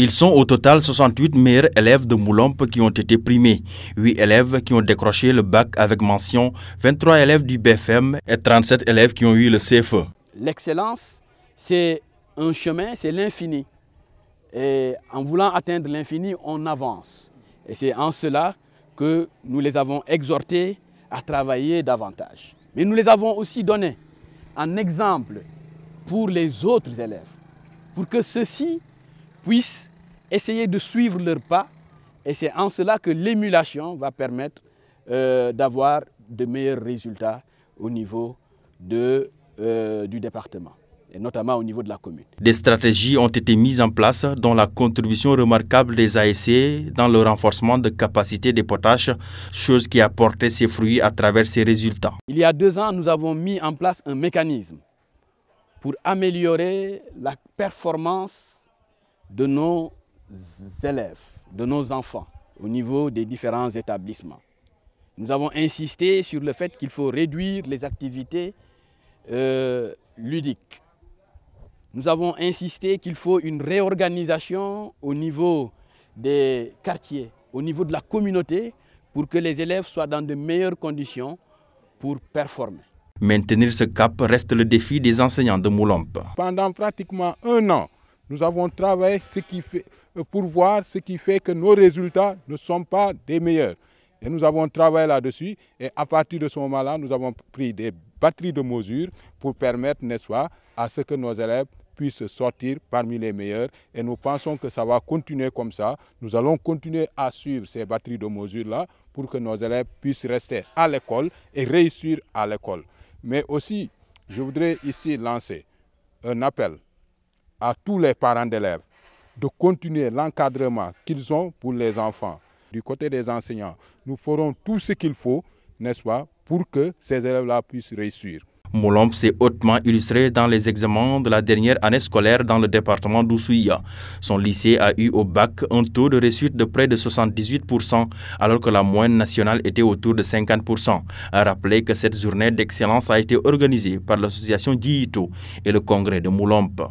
Ils sont au total 68 meilleurs élèves de Moulombe qui ont été primés, 8 élèves qui ont décroché le bac avec mention, 23 élèves du BFM et 37 élèves qui ont eu le CFE. L'excellence, c'est un chemin, c'est l'infini. Et en voulant atteindre l'infini, on avance. Et c'est en cela que nous les avons exhortés à travailler davantage. Mais nous les avons aussi donnés un exemple pour les autres élèves, pour que ceux-ci puissent essayer de suivre leurs pas. Et c'est en cela que l'émulation va permettre euh, d'avoir de meilleurs résultats au niveau de, euh, du département et notamment au niveau de la commune. Des stratégies ont été mises en place, dont la contribution remarquable des ASC dans le renforcement de capacité des potages, chose qui a porté ses fruits à travers ses résultats. Il y a deux ans, nous avons mis en place un mécanisme pour améliorer la performance de nos élèves, de nos enfants au niveau des différents établissements. Nous avons insisté sur le fait qu'il faut réduire les activités euh, ludiques. Nous avons insisté qu'il faut une réorganisation au niveau des quartiers, au niveau de la communauté, pour que les élèves soient dans de meilleures conditions pour performer. Maintenir ce cap reste le défi des enseignants de Moulompe. Pendant pratiquement un an, nous avons travaillé ce qui fait, euh, pour voir ce qui fait que nos résultats ne sont pas des meilleurs. Et nous avons travaillé là-dessus et à partir de ce moment-là, nous avons pris des batteries de mesures pour permettre, n'est-ce pas, à ce que nos élèves puissent sortir parmi les meilleurs. Et nous pensons que ça va continuer comme ça. Nous allons continuer à suivre ces batteries de mesures-là pour que nos élèves puissent rester à l'école et réussir à l'école. Mais aussi, je voudrais ici lancer un appel à tous les parents d'élèves de continuer l'encadrement qu'ils ont pour les enfants. Du côté des enseignants, nous ferons tout ce qu'il faut, n'est-ce pas, pour que ces élèves-là puissent réussir. Moulombe s'est hautement illustré dans les examens de la dernière année scolaire dans le département d'Oussouya. Son lycée a eu au bac un taux de réussite de près de 78%, alors que la moyenne nationale était autour de 50%. A rappeler que cette journée d'excellence a été organisée par l'association Diito et le congrès de Moulombe.